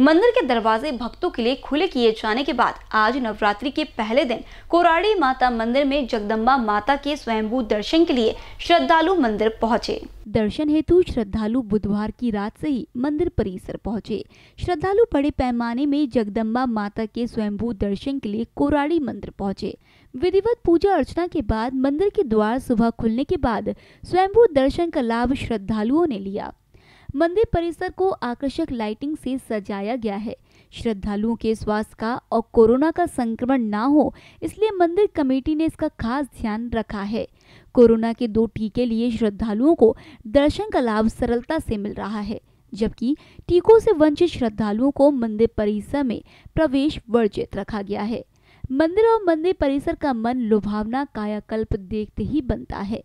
मंदिर के दरवाजे भक्तों के लिए खुले किए जाने के बाद आज नवरात्रि के पहले दिन कोराड़ी माता मंदिर में जगदम्बा माता के स्वयंभू दर्शन के लिए श्रद्धालु मंदिर पहुँचे दर्शन हेतु श्रद्धालु बुधवार की रात से ही मंदिर परिसर पहुंचे श्रद्धालु बड़े पैमाने में जगदम्बा माता के स्वयंभू दर्शन के लिए कोराड़ी मंदिर पहुंचे विधिवत पूजा अर्चना के बाद मंदिर के द्वार सुबह खुलने के बाद स्वयंभू दर्शन का लाभ श्रद्धालुओं ने लिया मंदिर परिसर को आकर्षक लाइटिंग से सजाया गया है श्रद्धालुओं के स्वास्थ्य का और कोरोना का संक्रमण ना हो इसलिए मंदिर कमेटी ने इसका खास ध्यान रखा है कोरोना के दो टीके लिए श्रद्धालुओं को दर्शन का लाभ सरलता से मिल रहा है जबकि टीकों से वंचित श्रद्धालुओं को मंदिर परिसर में प्रवेश वर्जित रखा गया है मंदिर और मंदिर परिसर का मन लुभावना कायाकल्प देखते ही बनता है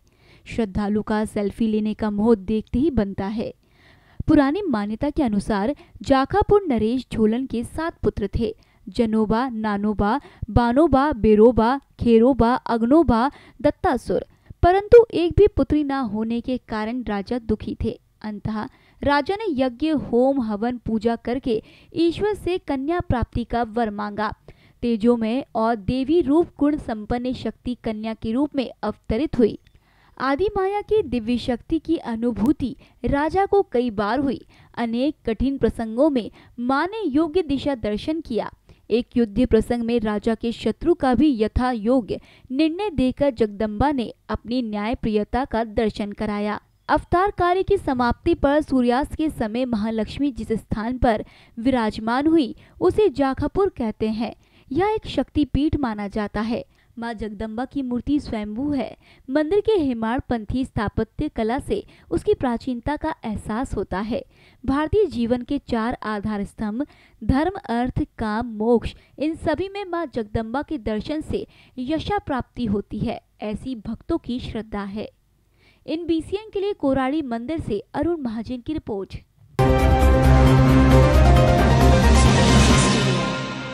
श्रद्धालु का सेल्फी लेने का मोह देखते ही बनता है पुरानी मान्यता के अनुसार जाखापुर नरेश झोलन के सात पुत्र थे जनोबा नानोबा बानोबा बेरोबा खेरोबा अग्नोबा दत्तासुर परंतु एक भी पुत्री न होने के कारण राजा दुखी थे अंतः राजा ने यज्ञ होम हवन पूजा करके ईश्वर से कन्या प्राप्ति का वर मांगा तेजोमय और देवी रूप गुण संपन्न शक्ति कन्या के रूप में अवतरित हुई आदि माया की दिव्य शक्ति की अनुभूति राजा को कई बार हुई अनेक कठिन प्रसंगों में माँ ने योग्य दिशा दर्शन किया एक युद्ध प्रसंग में राजा के शत्रु का भी यथा योग्य निर्णय देकर जगदम्बा ने अपनी न्याय प्रियता का दर्शन कराया अवतार कार्य की समाप्ति पर सूर्यास्त के समय महालक्ष्मी जिस स्थान पर विराजमान हुई उसे जाखापुर कहते हैं यह एक शक्तिपीठ माना जाता है माँ जगदम्बा की मूर्ति स्वयंभू है मंदिर के हिमाड पंथी स्थापत्य कला से उसकी प्राचीनता का एहसास होता है भारतीय जीवन के चार आधार स्तंभ धर्म अर्थ काम मोक्ष इन सभी में माँ जगदम्बा के दर्शन से यशा प्राप्ति होती है ऐसी भक्तों की श्रद्धा है इन बीसीएन के लिए कोराड़ी मंदिर से अरुण महाजन की रिपोर्ट